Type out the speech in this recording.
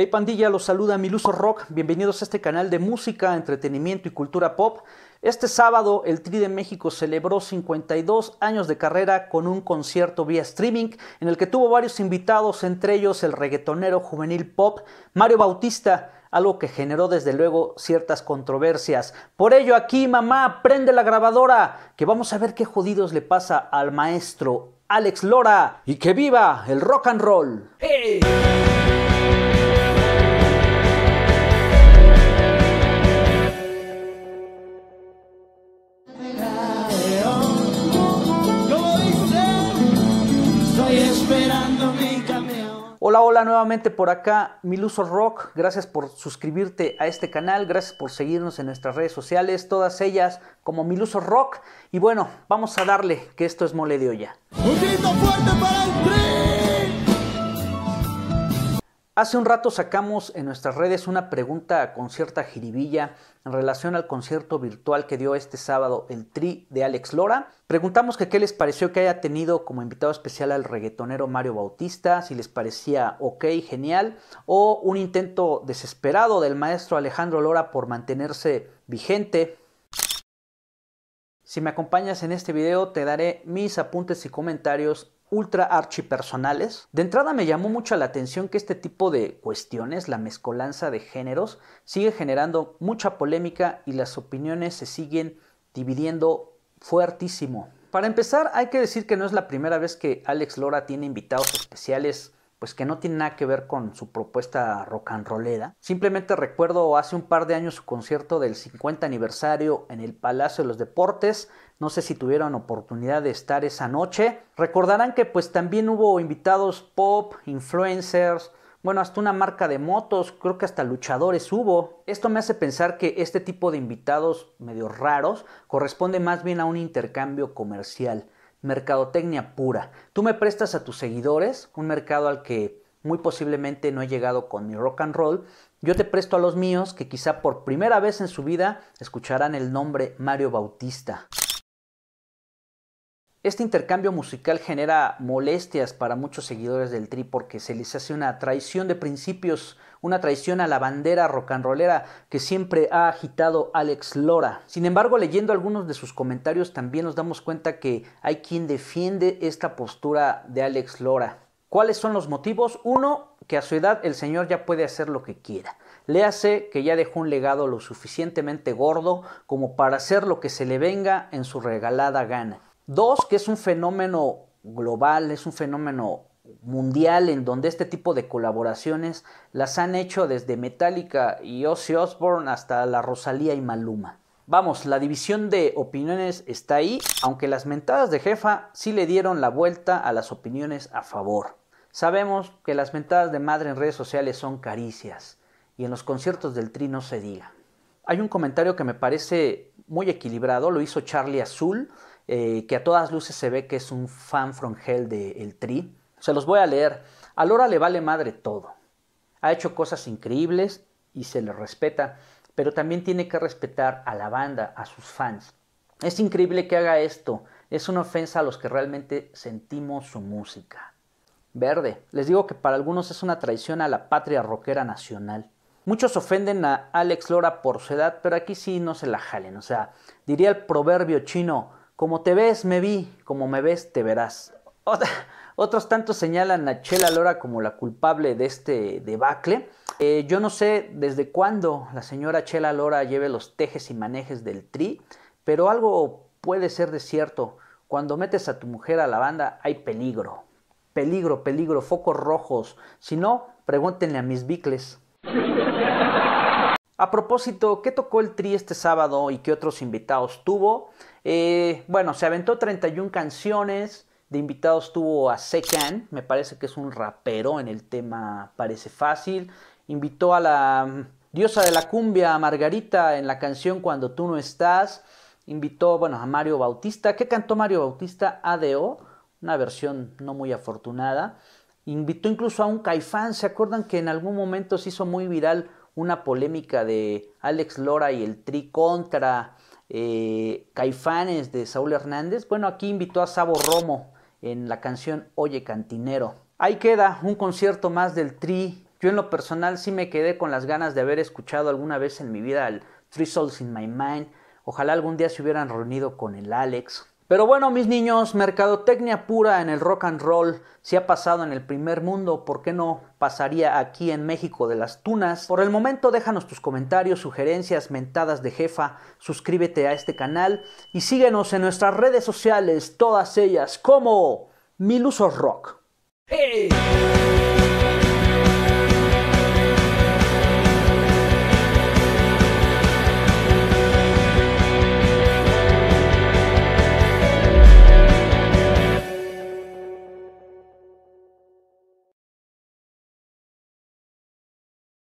Hey pandilla, los saluda Miluso Rock, bienvenidos a este canal de música, entretenimiento y cultura pop. Este sábado el Tri de México celebró 52 años de carrera con un concierto vía streaming en el que tuvo varios invitados, entre ellos el reggaetonero juvenil pop Mario Bautista, algo que generó desde luego ciertas controversias. Por ello aquí, mamá, prende la grabadora, que vamos a ver qué jodidos le pasa al maestro Alex Lora y que viva el rock and roll. Hey. Hola, hola nuevamente por acá, Miluso Rock. Gracias por suscribirte a este canal, gracias por seguirnos en nuestras redes sociales, todas ellas como Miluso Rock. Y bueno, vamos a darle que esto es mole de olla. Un grito fuerte para el Hace un rato sacamos en nuestras redes una pregunta con cierta jiribilla en relación al concierto virtual que dio este sábado el Tri de Alex Lora. Preguntamos que qué les pareció que haya tenido como invitado especial al reggaetonero Mario Bautista, si les parecía ok, genial, o un intento desesperado del maestro Alejandro Lora por mantenerse vigente. Si me acompañas en este video te daré mis apuntes y comentarios ultra archipersonales. De entrada me llamó mucho la atención que este tipo de cuestiones, la mezcolanza de géneros, sigue generando mucha polémica y las opiniones se siguen dividiendo fuertísimo. Para empezar, hay que decir que no es la primera vez que Alex Lora tiene invitados especiales pues que no tiene nada que ver con su propuesta rock and rollera. Simplemente recuerdo hace un par de años su concierto del 50 aniversario en el Palacio de los Deportes. No sé si tuvieron oportunidad de estar esa noche. Recordarán que pues también hubo invitados pop, influencers, bueno, hasta una marca de motos, creo que hasta luchadores hubo. Esto me hace pensar que este tipo de invitados medio raros corresponde más bien a un intercambio comercial mercadotecnia pura. Tú me prestas a tus seguidores, un mercado al que muy posiblemente no he llegado con mi rock and roll. Yo te presto a los míos que quizá por primera vez en su vida escucharán el nombre Mario Bautista. Este intercambio musical genera molestias para muchos seguidores del Tri porque se les hace una traición de principios, una traición a la bandera rock and rollera que siempre ha agitado Alex Lora. Sin embargo, leyendo algunos de sus comentarios también nos damos cuenta que hay quien defiende esta postura de Alex Lora. ¿Cuáles son los motivos? Uno, que a su edad el señor ya puede hacer lo que quiera. Le hace que ya dejó un legado lo suficientemente gordo como para hacer lo que se le venga en su regalada gana. Dos, que es un fenómeno global, es un fenómeno mundial en donde este tipo de colaboraciones las han hecho desde Metallica y Ozzy Osbourne hasta la Rosalía y Maluma. Vamos, la división de opiniones está ahí, aunque las mentadas de jefa sí le dieron la vuelta a las opiniones a favor. Sabemos que las mentadas de madre en redes sociales son caricias y en los conciertos del Tri no se diga. Hay un comentario que me parece muy equilibrado, lo hizo Charlie Azul, eh, que a todas luces se ve que es un fan from hell de El Tri. Se los voy a leer. A Lora le vale madre todo. Ha hecho cosas increíbles y se le respeta, pero también tiene que respetar a la banda, a sus fans. Es increíble que haga esto. Es una ofensa a los que realmente sentimos su música. Verde. Les digo que para algunos es una traición a la patria rockera nacional. Muchos ofenden a Alex Lora por su edad, pero aquí sí no se la jalen. O sea, diría el proverbio chino, como te ves, me vi, como me ves, te verás. otros tantos señalan a Chela Lora como la culpable de este debacle. Eh, yo no sé desde cuándo la señora Chela Lora lleve los tejes y manejes del tri, pero algo puede ser de cierto. Cuando metes a tu mujer a la banda hay peligro. Peligro, peligro, focos rojos. Si no, pregúntenle a mis bicles. A propósito, ¿qué tocó el Tri este sábado y qué otros invitados tuvo? Eh, bueno, se aventó 31 canciones. De invitados tuvo a Secan, me parece que es un rapero en el tema Parece Fácil. Invitó a la mm, diosa de la cumbia, Margarita, en la canción Cuando tú no estás. Invitó, a Mario Bautista. ¿Qué cantó Mario Bautista? ADO, una versión no muy afortunada. Invitó incluso a un caifán. ¿Se acuerdan que en algún momento se hizo muy viral una polémica de Alex Lora y el Tri contra eh, Caifanes de Saúl Hernández. Bueno, aquí invitó a Sabo Romo en la canción Oye Cantinero. Ahí queda un concierto más del Tri. Yo en lo personal sí me quedé con las ganas de haber escuchado alguna vez en mi vida al Three Souls in My Mind. Ojalá algún día se hubieran reunido con el Alex. Pero bueno, mis niños, mercadotecnia pura en el rock and roll se si ha pasado en el primer mundo, ¿por qué no pasaría aquí en México de las Tunas? Por el momento déjanos tus comentarios, sugerencias, mentadas de jefa, suscríbete a este canal y síguenos en nuestras redes sociales, todas ellas como Milusos Rock.